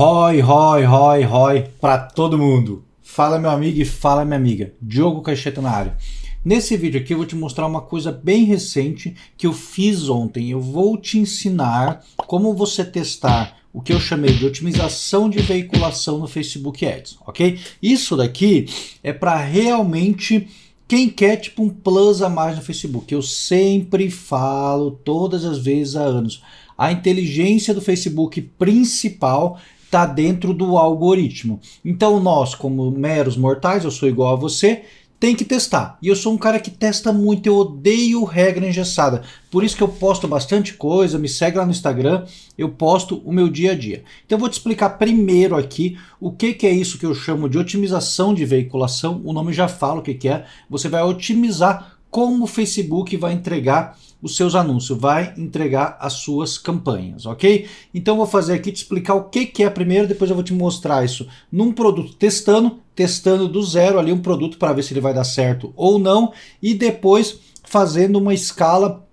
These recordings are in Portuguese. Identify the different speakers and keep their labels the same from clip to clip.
Speaker 1: Roy, Roy, Roy, Roy para todo mundo. Fala meu amigo e fala minha amiga. Diogo Caixeta na área. Nesse vídeo aqui eu vou te mostrar uma coisa bem recente que eu fiz ontem. Eu vou te ensinar como você testar o que eu chamei de otimização de veiculação no Facebook Ads, ok? Isso daqui é para realmente quem quer tipo um plus a mais no Facebook. Eu sempre falo todas as vezes há anos. A inteligência do Facebook principal está dentro do algoritmo. Então nós, como meros mortais, eu sou igual a você, tem que testar. E eu sou um cara que testa muito, eu odeio regra engessada. Por isso que eu posto bastante coisa, me segue lá no Instagram, eu posto o meu dia a dia. Então eu vou te explicar primeiro aqui o que, que é isso que eu chamo de otimização de veiculação. O nome já fala o que, que é. Você vai otimizar como o Facebook vai entregar os seus anúncios, vai entregar as suas campanhas, ok? Então vou fazer aqui te explicar o que, que é primeiro, depois eu vou te mostrar isso num produto testando, testando do zero ali um produto para ver se ele vai dar certo ou não, e depois fazendo uma escala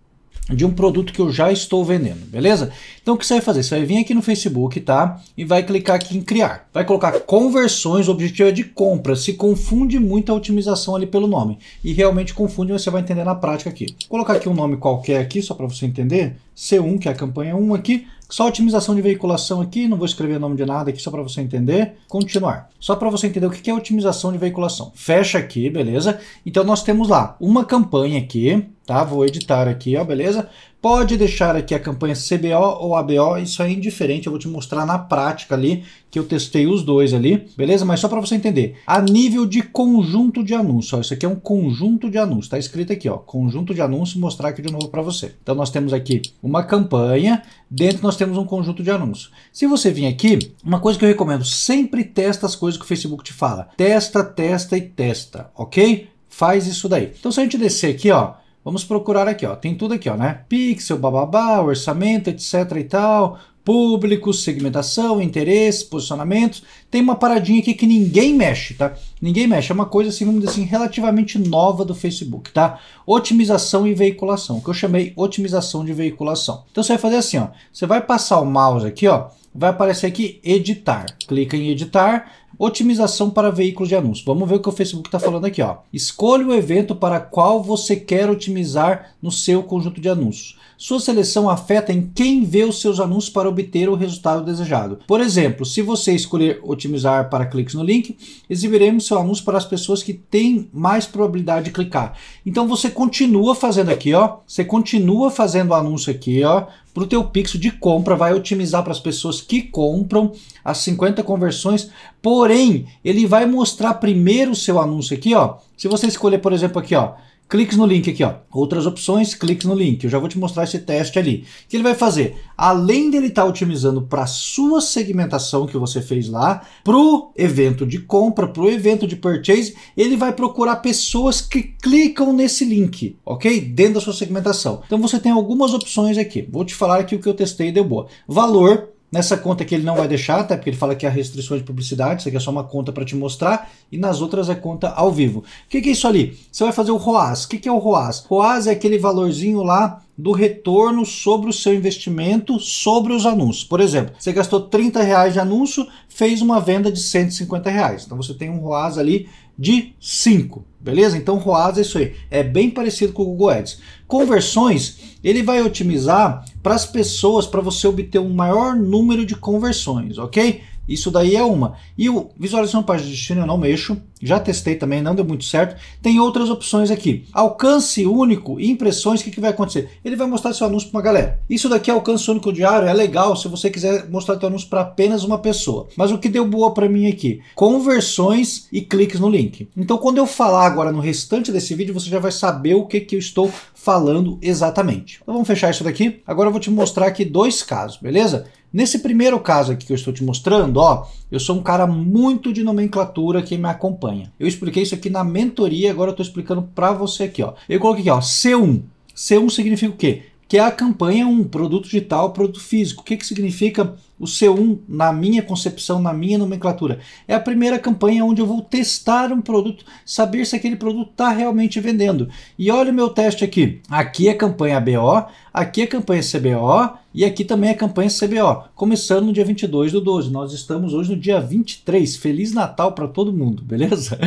Speaker 1: de um produto que eu já estou vendendo, beleza? Então o que você vai fazer? Você vai vir aqui no Facebook, tá? E vai clicar aqui em criar. Vai colocar conversões, o objetivo é de compra. Se confunde muito a otimização ali pelo nome. E realmente confunde, você vai entender na prática aqui. Vou colocar aqui um nome qualquer aqui, só para você entender. C1, que é a campanha 1 aqui. Só otimização de veiculação aqui, não vou escrever nome de nada aqui, só para você entender. Continuar. Só para você entender o que é otimização de veiculação. Fecha aqui, beleza? Então nós temos lá uma campanha aqui, Tá? Vou editar aqui, ó, beleza? Pode deixar aqui a campanha CBO ou ABO, isso é indiferente, eu vou te mostrar na prática ali, que eu testei os dois ali, beleza? Mas só para você entender, a nível de conjunto de anúncios, ó, isso aqui é um conjunto de anúncios, tá escrito aqui, ó, conjunto de anúncios, mostrar aqui de novo para você. Então nós temos aqui uma campanha, dentro nós temos um conjunto de anúncios. Se você vir aqui, uma coisa que eu recomendo, sempre testa as coisas que o Facebook te fala. Testa, testa e testa, ok? Faz isso daí. Então se a gente descer aqui, ó, Vamos procurar aqui, ó. Tem tudo aqui, ó, né? Pixel, bababá, orçamento, etc e tal públicos, segmentação, interesse, posicionamentos. Tem uma paradinha aqui que ninguém mexe, tá? Ninguém mexe. É uma coisa assim, vamos dizer assim, relativamente nova do Facebook, tá? Otimização e veiculação, que eu chamei otimização de veiculação. Então você vai fazer assim, ó. Você vai passar o mouse aqui, ó. Vai aparecer aqui editar. Clica em editar. Otimização para veículos de anúncio. Vamos ver o que o Facebook está falando aqui, ó. Escolha o evento para qual você quer otimizar no seu conjunto de anúncios. Sua seleção afeta em quem vê os seus anúncios para obter o resultado desejado. Por exemplo, se você escolher otimizar para cliques no link, exibiremos seu anúncio para as pessoas que têm mais probabilidade de clicar. Então você continua fazendo aqui, ó. Você continua fazendo o anúncio aqui, ó para o teu pixel de compra, vai otimizar para as pessoas que compram as 50 conversões, porém ele vai mostrar primeiro o seu anúncio aqui, ó. Se você escolher, por exemplo, aqui, ó, cliques no link aqui, ó. Outras opções, cliques no link. Eu já vou te mostrar esse teste ali. O que ele vai fazer? Além dele estar tá otimizando para a sua segmentação que você fez lá, para o evento de compra, para o evento de purchase, ele vai procurar pessoas que clicam nesse link, ok? Dentro da sua segmentação. Então você tem algumas opções aqui. Vou te falar aqui o que eu testei e deu boa. Valor, Nessa conta aqui ele não vai deixar, até tá? porque ele fala que há restrições de publicidade, isso aqui é só uma conta para te mostrar, e nas outras é conta ao vivo. O que, que, é isso ali? Você vai fazer o ROAS. O que, que é o ROAS? ROAS é aquele valorzinho lá do retorno sobre o seu investimento, sobre os anúncios. Por exemplo, você gastou 30 reais de anúncio, fez uma venda de 150 reais. Então você tem um ROAS ali de 5, beleza? Então ROAS é isso aí, é bem parecido com o Google Ads. Conversões, ele vai otimizar para as pessoas, para você obter um maior número de conversões, ok? Isso daí é uma. E o visualização para destino eu não mexo. Já testei também, não deu muito certo. Tem outras opções aqui. Alcance único e impressões, o que, que vai acontecer? Ele vai mostrar seu anúncio para uma galera. Isso daqui é alcance único diário, é legal se você quiser mostrar seu anúncio para apenas uma pessoa. Mas o que deu boa para mim aqui? Conversões e cliques no link. Então quando eu falar agora no restante desse vídeo, você já vai saber o que, que eu estou falando exatamente. Então vamos fechar isso daqui. Agora eu vou te mostrar aqui dois casos, beleza? Nesse primeiro caso aqui que eu estou te mostrando, ó, eu sou um cara muito de nomenclatura que me acompanha. Eu expliquei isso aqui na mentoria, agora eu estou explicando para você aqui, ó. Eu coloquei aqui, ó, C1. C1 significa o quê? Que é a campanha um, produto digital, produto físico. O que, que significa o C1 na minha concepção, na minha nomenclatura. É a primeira campanha onde eu vou testar um produto, saber se aquele produto está realmente vendendo. E olha o meu teste aqui. Aqui é campanha BO, aqui é campanha CBO e aqui também é campanha CBO. Começando no dia 22 do 12. Nós estamos hoje no dia 23. Feliz Natal para todo mundo, beleza?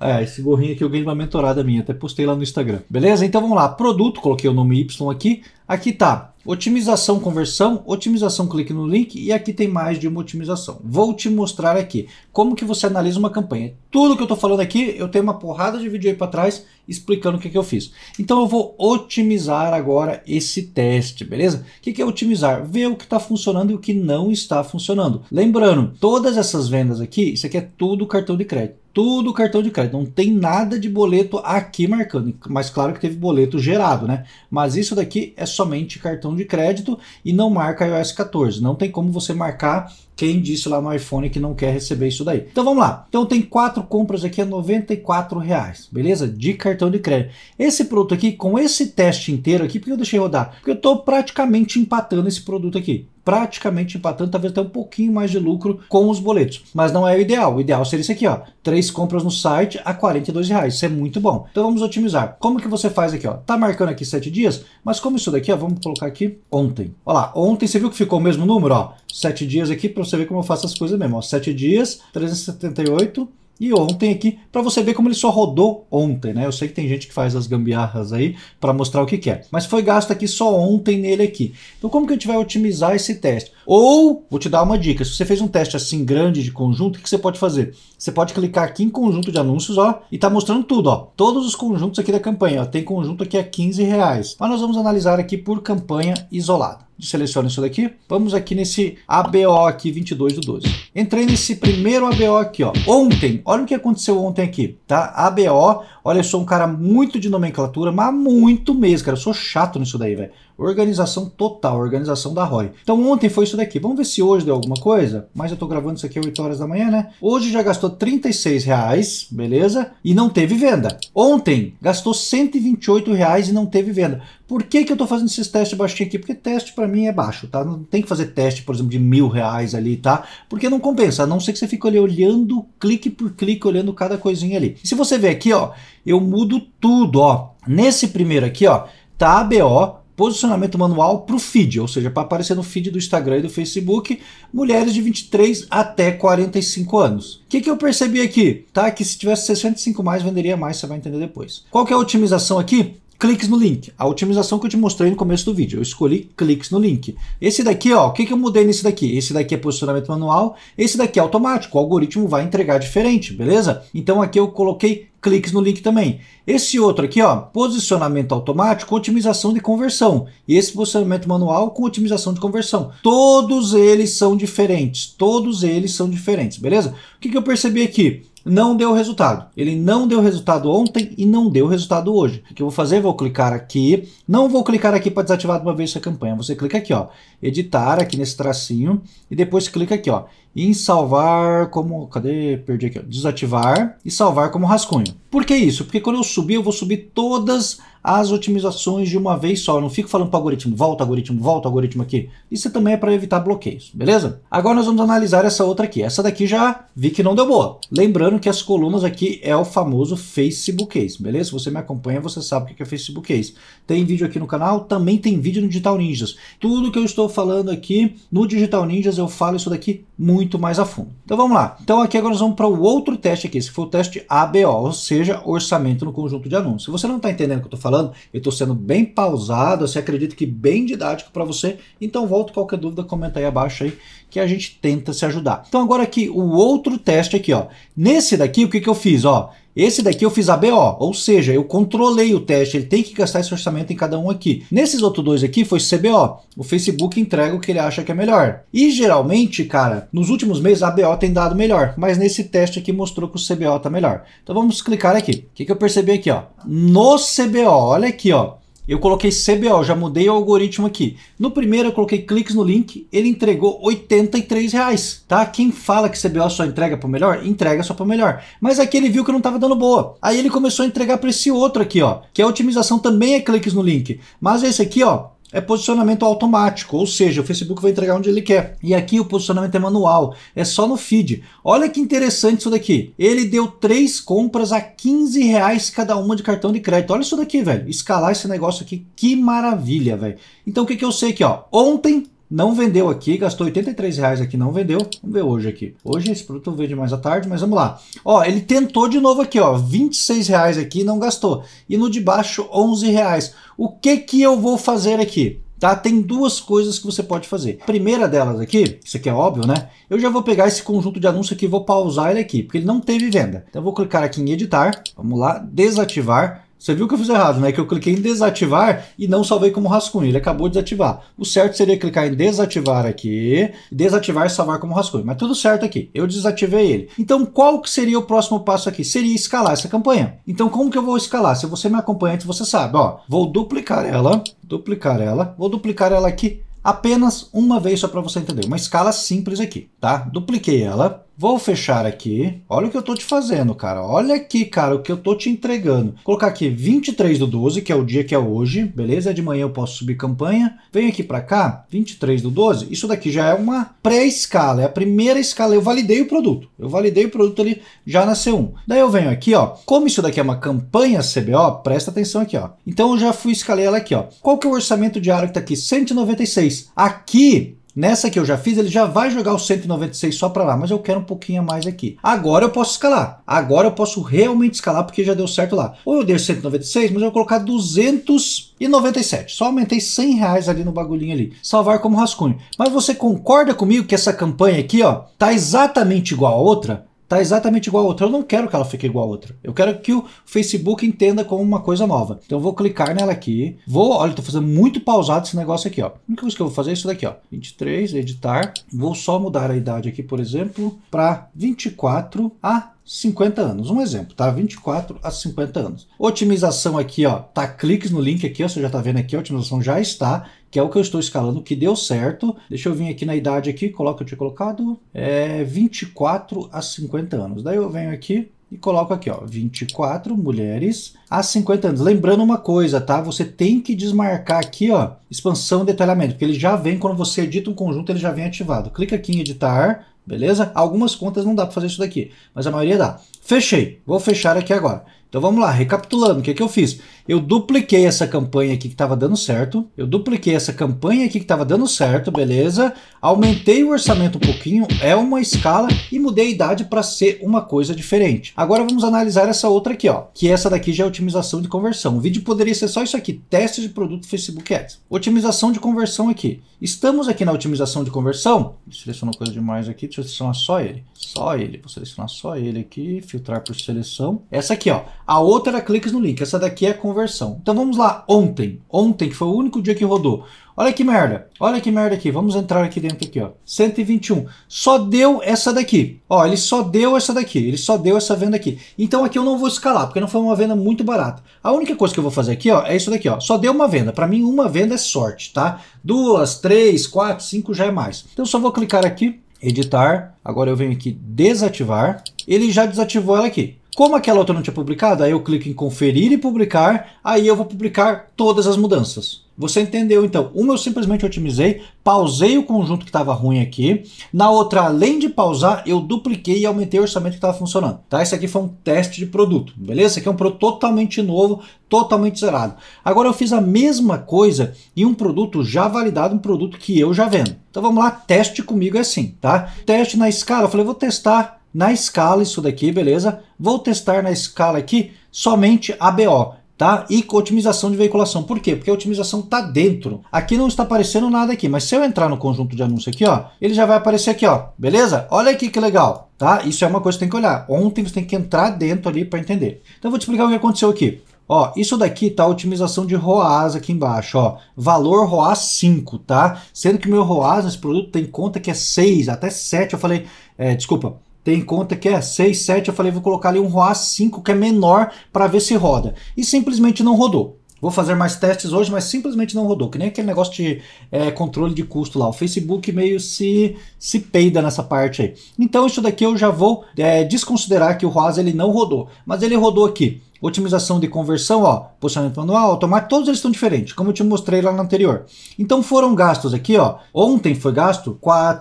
Speaker 1: É, esse gorrinho aqui eu ganhei de uma mentorada minha, até postei lá no Instagram. Beleza? Então vamos lá. Produto, coloquei o nome Y aqui. Aqui tá otimização conversão, otimização clique no link e aqui tem mais de uma otimização. Vou te mostrar aqui como que você analisa uma campanha. Tudo que eu estou falando aqui, eu tenho uma porrada de vídeo aí para trás explicando o que, que eu fiz. Então eu vou otimizar agora esse teste, beleza? O que, que é otimizar? Ver o que está funcionando e o que não está funcionando. Lembrando, todas essas vendas aqui, isso aqui é tudo cartão de crédito tudo cartão de crédito. Não tem nada de boleto aqui marcando. Mas claro que teve boleto gerado, né? Mas isso daqui é somente cartão de crédito e não marca iOS 14. Não tem como você marcar quem disse lá no iPhone que não quer receber isso daí? Então vamos lá. Então tem quatro compras aqui é a R$ reais, beleza? De cartão de crédito. Esse produto aqui, com esse teste inteiro aqui, porque eu deixei rodar? Porque eu estou praticamente empatando esse produto aqui praticamente empatando, talvez até um pouquinho mais de lucro com os boletos. Mas não é o ideal. O ideal seria isso aqui, ó. Três compras no site a 42 reais. Isso é muito bom. Então vamos otimizar. Como que você faz aqui, ó? Tá marcando aqui sete dias, mas como isso daqui, ó, vamos colocar aqui ontem. Olha lá, ontem você viu que ficou o mesmo número, ó. Sete dias aqui para você ver como eu faço as coisas mesmo. Ó, 7 dias, 378 e ontem aqui, para você ver como ele só rodou ontem, né? Eu sei que tem gente que faz as gambiarras aí para mostrar o que quer, é, mas foi gasto aqui só ontem nele aqui. Então como que a gente vai otimizar esse teste? Ou, vou te dar uma dica, se você fez um teste assim grande de conjunto, o que você pode fazer? Você pode clicar aqui em conjunto de anúncios, ó, e tá mostrando tudo, ó. Todos os conjuntos aqui da campanha, ó, tem conjunto aqui a 15 reais. Mas nós vamos analisar aqui por campanha isolada seleciono isso daqui. Vamos aqui nesse ABO aqui, 22 do 12. Entrei nesse primeiro ABO aqui, ó. Ontem, olha o que aconteceu ontem aqui, tá? ABO, olha, eu sou um cara muito de nomenclatura, mas muito mesmo, cara. Eu sou chato nisso daí, velho. Organização total, organização da ROI. Então ontem foi isso daqui. Vamos ver se hoje deu alguma coisa? Mas eu tô gravando isso aqui às 8 horas da manhã, né? Hoje já gastou 36 reais, beleza? E não teve venda. Ontem gastou 128 reais e não teve venda. Por que, que eu tô fazendo esses testes baixinho aqui? Porque teste para mim é baixo, tá? Não tem que fazer teste, por exemplo, de mil reais ali, tá? Porque não compensa, a não ser que você fique ali olhando clique por clique, olhando cada coisinha ali. E se você ver aqui, ó, eu mudo tudo, ó. Nesse primeiro aqui, ó, tá a BO, posicionamento manual para o feed, ou seja, para aparecer no feed do Instagram e do Facebook, mulheres de 23 até 45 anos. O que, que eu percebi aqui? Tá, que se tivesse 65 mais, venderia mais, você vai entender depois. Qual que é a otimização aqui? cliques no link. A otimização que eu te mostrei no começo do vídeo. Eu escolhi cliques no link. Esse daqui, ó, o que, que eu mudei nesse daqui? Esse daqui é posicionamento manual, esse daqui é automático. O algoritmo vai entregar diferente, beleza? Então aqui eu coloquei cliques no link também. Esse outro aqui, ó, posicionamento automático, otimização de conversão. E esse posicionamento manual com otimização de conversão. Todos eles são diferentes. Todos eles são diferentes, beleza? O que, que eu percebi aqui? Não deu resultado. Ele não deu resultado ontem e não deu resultado hoje. O que eu vou fazer? Vou clicar aqui. Não vou clicar aqui para desativar de uma vez essa campanha. Você clica aqui, ó editar aqui nesse tracinho e depois clica aqui, ó, em salvar como, cadê, perdi aqui, ó, desativar e salvar como rascunho. Por que isso? Porque quando eu subir, eu vou subir todas as otimizações de uma vez só, eu não fico falando para o algoritmo, volta algoritmo, volta algoritmo aqui. Isso é também é para evitar bloqueios, beleza? Agora nós vamos analisar essa outra aqui, essa daqui já vi que não deu boa. Lembrando que as colunas aqui é o famoso Facebook Case, beleza? Se você me acompanha, você sabe o que é Facebook Case. Tem vídeo aqui no canal, também tem vídeo no Digital Ninjas. Tudo que eu estou falando aqui. No Digital Ninjas eu falo isso daqui muito mais a fundo. Então vamos lá. Então aqui agora nós vamos para o outro teste aqui. Esse foi o teste ABO, ou seja, orçamento no conjunto de anúncios. Se você não está entendendo o que eu estou falando, eu estou sendo bem pausado, você acredita que bem didático para você. Então volto qualquer dúvida, comenta aí abaixo aí que a gente tenta se ajudar. Então agora aqui, o outro teste aqui, ó. Nesse daqui, o que, que eu fiz, ó? Esse daqui eu fiz a BO, ou seja, eu controlei o teste, ele tem que gastar esse orçamento em cada um aqui. Nesses outros dois aqui foi CBO, o Facebook entrega o que ele acha que é melhor. E geralmente, cara, nos últimos meses a BO tem dado melhor, mas nesse teste aqui mostrou que o CBO tá melhor. Então vamos clicar aqui. O que, que eu percebi aqui, ó? No CBO, olha aqui, ó eu coloquei CBO, já mudei o algoritmo aqui. No primeiro eu coloquei cliques no link, ele entregou 83 reais, tá? Quem fala que CBO só entrega para o melhor, entrega só para o melhor. Mas aqui ele viu que não estava dando boa. Aí ele começou a entregar para esse outro aqui, ó, que a otimização também é cliques no link. Mas esse aqui, ó, é posicionamento automático, ou seja, o Facebook vai entregar onde ele quer. E aqui o posicionamento é manual, é só no feed. Olha que interessante isso daqui. Ele deu três compras a 15 reais cada uma de cartão de crédito. Olha isso daqui, velho. Escalar esse negócio aqui, que maravilha, velho. Então o que, que eu sei aqui, ó? Ontem não vendeu aqui, gastou 83 reais aqui, não vendeu. Vamos ver hoje aqui. Hoje esse produto vende mais à tarde, mas vamos lá. Ó, ele tentou de novo aqui, ó, 26 reais aqui, não gastou. E no de baixo, 11 reais. O que que eu vou fazer aqui? Tá? Tem duas coisas que você pode fazer. primeira delas aqui, isso aqui é óbvio, né? Eu já vou pegar esse conjunto de anúncios aqui e vou pausar ele aqui, porque ele não teve venda. Então eu vou clicar aqui em editar, vamos lá, desativar você viu que eu fiz errado, né? É que eu cliquei em desativar e não salvei como rascunho. Ele acabou de desativar. O certo seria clicar em desativar aqui, desativar e salvar como rascunho. Mas tudo certo aqui. Eu desativei ele. Então, qual que seria o próximo passo aqui? Seria escalar essa campanha. Então, como que eu vou escalar? Se você é me acompanha antes, você sabe. Ó, vou duplicar ela, duplicar ela, vou duplicar ela aqui apenas uma vez só para você entender. Uma escala simples aqui, tá? Dupliquei ela Vou fechar aqui. Olha o que eu tô te fazendo, cara. Olha aqui, cara, o que eu tô te entregando. Vou colocar aqui 23 do 12, que é o dia que é hoje, beleza? De manhã eu posso subir campanha. Vem aqui para cá, 23 do 12. Isso daqui já é uma pré-escala, é a primeira escala. Eu validei o produto. Eu validei o produto ali já na C1. Daí eu venho aqui, ó. Como isso daqui é uma campanha CBO, presta atenção aqui, ó. Então eu já fui escalei ela aqui, ó. Qual que é o orçamento diário que tá aqui? 196. Aqui Nessa que eu já fiz, ele já vai jogar o 196 só para lá, mas eu quero um pouquinho a mais aqui. Agora eu posso escalar. Agora eu posso realmente escalar porque já deu certo lá. Ou eu dei 196, mas eu vou colocar 297. Só aumentei 100 reais ali no bagulhinho ali. Salvar como rascunho. Mas você concorda comigo que essa campanha aqui, ó, tá exatamente igual a outra? tá exatamente igual a outra. Eu não quero que ela fique igual a outra. Eu quero que o Facebook entenda como uma coisa nova. Então eu vou clicar nela aqui. Vou, olha, tô fazendo muito pausado esse negócio aqui, ó. A única coisa que eu vou fazer é isso daqui, ó. 23, editar. Vou só mudar a idade aqui, por exemplo, para 24 a 50 anos. Um exemplo, tá? 24 a 50 anos. Otimização aqui, ó, tá cliques no link aqui, ó, você já tá vendo aqui, a otimização já está, que é o que eu estou escalando, que deu certo. Deixa eu vir aqui na idade aqui, coloca, eu tinha colocado, é 24 a 50 anos. Daí eu venho aqui, e coloco aqui, ó, 24 mulheres a 50 anos. Lembrando uma coisa, tá? Você tem que desmarcar aqui, ó, expansão detalhamento, porque ele já vem, quando você edita um conjunto, ele já vem ativado. Clica aqui em editar, beleza? Algumas contas não dá para fazer isso daqui, mas a maioria dá. Fechei, vou fechar aqui agora. Então vamos lá, recapitulando, o que, é que eu fiz? Eu dupliquei essa campanha aqui que estava dando certo. Eu dupliquei essa campanha aqui que estava dando certo, beleza? Aumentei o orçamento um pouquinho, é uma escala e mudei a idade para ser uma coisa diferente. Agora vamos analisar essa outra aqui, ó, que essa daqui já é otimização de conversão. O vídeo poderia ser só isso aqui, teste de produto Facebook Ads. Otimização de conversão aqui. Estamos aqui na otimização de conversão. Selecionou coisa demais aqui, deixa eu selecionar só ele. Só ele, vou selecionar só ele aqui, filtrar por seleção. Essa aqui, ó. A outra era cliques no link, essa daqui é conversão versão. Então vamos lá, ontem. Ontem, que foi o único dia que rodou. Olha que merda. Olha que merda aqui. Vamos entrar aqui dentro aqui, ó. 121. Só deu essa daqui. Ó, ele só deu essa daqui. Ele só deu essa venda aqui. Então aqui eu não vou escalar, porque não foi uma venda muito barata. A única coisa que eu vou fazer aqui, ó, é isso daqui, ó. Só deu uma venda. Para mim, uma venda é sorte, tá? Duas, três, quatro, cinco já é mais. Então eu só vou clicar aqui, editar. Agora eu venho aqui desativar. Ele já desativou ela aqui. Como aquela outra não tinha publicado, aí eu clico em conferir e publicar, aí eu vou publicar todas as mudanças. Você entendeu então? Uma eu simplesmente otimizei, pausei o conjunto que estava ruim aqui. Na outra, além de pausar, eu dupliquei e aumentei o orçamento que estava funcionando. Tá? Esse aqui foi um teste de produto, beleza? Esse aqui é um produto totalmente novo, totalmente zerado. Agora eu fiz a mesma coisa em um produto já validado, um produto que eu já vendo. Então vamos lá, teste comigo é assim, tá? Teste na escala, eu falei, vou testar na escala isso daqui, beleza? Vou testar na escala aqui somente ABO, tá? E com otimização de veiculação. Por quê? Porque a otimização está dentro. Aqui não está aparecendo nada aqui, mas se eu entrar no conjunto de anúncios aqui, ó, ele já vai aparecer aqui, ó. Beleza? Olha aqui que legal, tá? Isso é uma coisa que tem que olhar. Ontem você tem que entrar dentro ali para entender. Então eu vou te explicar o que aconteceu aqui. Ó, isso daqui tá a otimização de ROAS aqui embaixo, ó. Valor ROAS 5, tá? Sendo que meu ROAS nesse produto tem conta que é 6, até 7. Eu falei, é, desculpa, tem conta que é 6, 7, eu falei, vou colocar ali um ROA 5, que é menor, para ver se roda. E simplesmente não rodou. Vou fazer mais testes hoje, mas simplesmente não rodou. Que nem aquele negócio de é, controle de custo lá. O Facebook meio se, se peida nessa parte aí. Então isso daqui eu já vou é, desconsiderar que o ROAS ele não rodou. Mas ele rodou aqui otimização de conversão, ó, posicionamento manual, automático, todos eles estão diferentes, como eu te mostrei lá no anterior. Então foram gastos aqui, ó, ontem foi gasto R$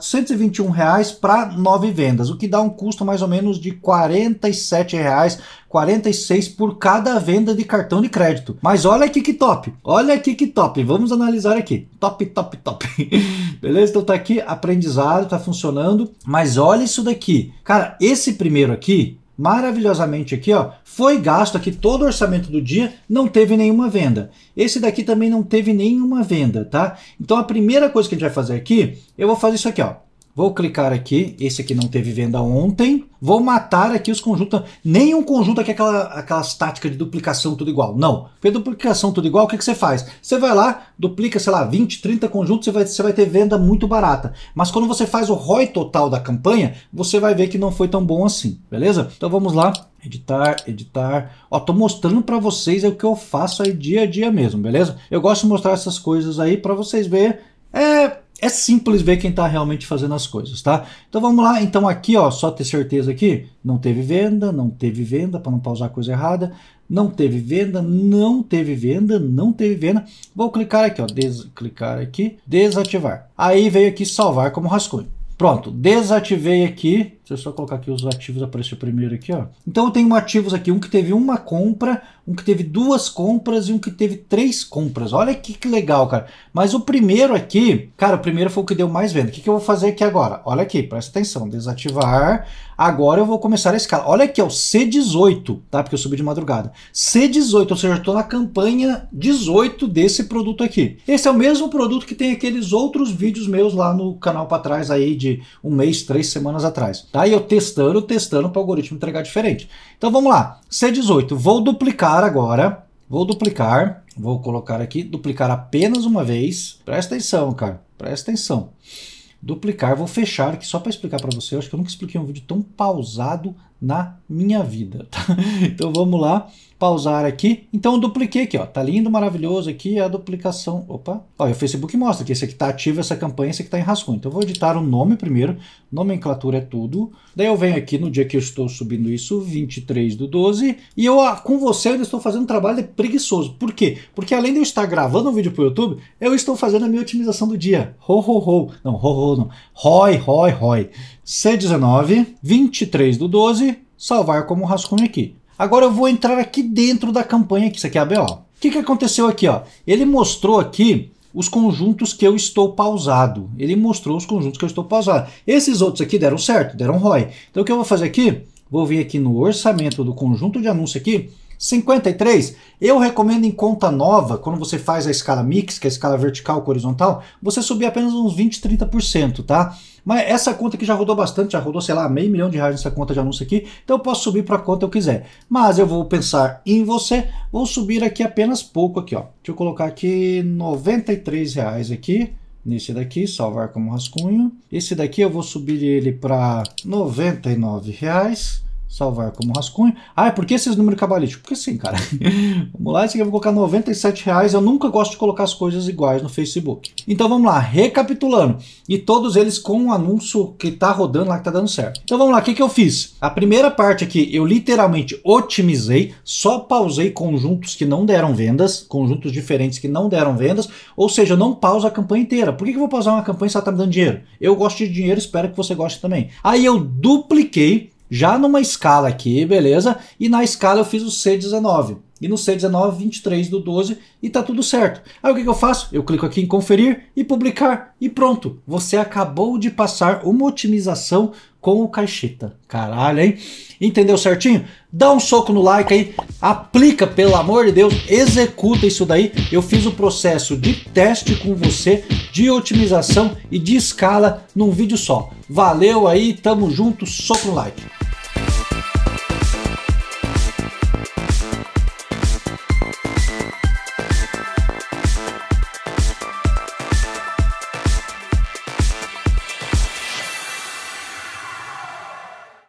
Speaker 1: reais para nove vendas, o que dá um custo mais ou menos de R$ 47,46 por cada venda de cartão de crédito. Mas olha aqui que top, olha aqui que top, vamos analisar aqui, top, top, top. Beleza? Então tá aqui, aprendizado, tá funcionando, mas olha isso daqui. Cara, esse primeiro aqui, maravilhosamente aqui, ó, foi gasto aqui todo o orçamento do dia, não teve nenhuma venda. Esse daqui também não teve nenhuma venda, tá? Então a primeira coisa que a gente vai fazer aqui, eu vou fazer isso aqui, ó. Vou clicar aqui, esse aqui não teve venda ontem. Vou matar aqui os conjuntos. Nenhum conjunto aqui é aquela, aquelas táticas de duplicação tudo igual. Não. Porque duplicação tudo igual, o que, que você faz? Você vai lá, duplica, sei lá, 20, 30 conjuntos, você vai, você vai ter venda muito barata. Mas quando você faz o ROI total da campanha, você vai ver que não foi tão bom assim, beleza? Então vamos lá. Editar, editar. Ó, tô mostrando para vocês é o que eu faço aí dia a dia mesmo, beleza? Eu gosto de mostrar essas coisas aí para vocês verem. É é simples ver quem está realmente fazendo as coisas, tá? Então vamos lá, então aqui, ó, só ter certeza aqui, não teve venda, não teve venda, para não pausar coisa errada, não teve venda, não teve venda, não teve venda. Vou clicar aqui, ó, clicar aqui, desativar. Aí veio aqui salvar como rascunho. Pronto, desativei aqui Deixa eu só colocar aqui os ativos, apareceu primeiro aqui, ó. Então eu tenho ativos aqui, um que teve uma compra, um que teve duas compras e um que teve três compras. Olha que, que legal, cara. Mas o primeiro aqui, cara, o primeiro foi o que deu mais venda. O que, que eu vou fazer aqui agora? Olha aqui, presta atenção, desativar. Agora eu vou começar a escala. Olha aqui, ó, o C18, tá? Porque eu subi de madrugada. C18, ou seja, eu tô na campanha 18 desse produto aqui. Esse é o mesmo produto que tem aqueles outros vídeos meus lá no canal para trás aí de um mês, três semanas atrás, tá? Tá? E eu testando, testando para o algoritmo entregar diferente. Então vamos lá, C18, vou duplicar agora, vou duplicar, vou colocar aqui, duplicar apenas uma vez. Presta atenção, cara, presta atenção. Duplicar, vou fechar aqui só para explicar para você, eu acho que eu nunca expliquei um vídeo tão pausado na minha vida. Tá? Então vamos lá, pausar aqui. Então eu dupliquei aqui, ó. Tá lindo, maravilhoso aqui a duplicação. Opa. Olha, o Facebook mostra que esse aqui tá ativo, essa campanha, esse aqui tá em rascunho. Então eu vou editar o nome primeiro. Nomenclatura é tudo. Daí eu venho aqui no dia que eu estou subindo isso, 23 do 12. E eu, ah, com você, ainda estou fazendo um trabalho preguiçoso. Por quê? Porque além de eu estar gravando um vídeo pro YouTube, eu estou fazendo a minha otimização do dia. Ho, ho, ho. Não, ho, ho, não. Roy, roy, roy. C19, 23 do 12. Salvar como rascunho aqui. Agora eu vou entrar aqui dentro da campanha, que isso aqui é a BO. O que, que aconteceu aqui? Ó? Ele mostrou aqui os conjuntos que eu estou pausado. Ele mostrou os conjuntos que eu estou pausado. Esses outros aqui deram certo, deram ROI. Então o que eu vou fazer aqui? Vou vir aqui no orçamento do conjunto de anúncio aqui 53. Eu recomendo em conta nova, quando você faz a escala mix, que é a escala vertical com horizontal, você subir apenas uns 20, 30%, tá? Mas essa conta que já rodou bastante, já rodou, sei lá, meio milhão de reais nessa conta de anúncio aqui, então eu posso subir para quanto eu quiser. Mas eu vou pensar em você, vou subir aqui apenas pouco aqui, ó. Deixa eu colocar aqui 93 reais aqui nesse daqui, salvar como rascunho. Esse daqui eu vou subir ele para 99 reais salvar como rascunho. Ah, é porque esses números cabalísticos? Porque sim, cara. vamos lá, esse aqui eu vou colocar 97 reais. Eu nunca gosto de colocar as coisas iguais no Facebook. Então vamos lá, recapitulando. E todos eles com o um anúncio que tá rodando lá, que tá dando certo. Então vamos lá, o que, que eu fiz? A primeira parte aqui, eu literalmente otimizei, só pausei conjuntos que não deram vendas, conjuntos diferentes que não deram vendas, ou seja, não pausa a campanha inteira. Por que, que eu vou pausar uma campanha se ela tá me dando dinheiro? Eu gosto de dinheiro, espero que você goste também. Aí eu dupliquei já numa escala aqui, beleza? E na escala eu fiz o C19. E no C19, 23 do 12, e tá tudo certo. Aí o que, que eu faço? Eu clico aqui em conferir e publicar, e pronto. Você acabou de passar uma otimização com o Caixeta. Caralho, hein? Entendeu certinho? Dá um soco no like aí, aplica, pelo amor de Deus, executa isso daí. Eu fiz o processo de teste com você, de otimização e de escala num vídeo só. Valeu aí, tamo junto, soco no like.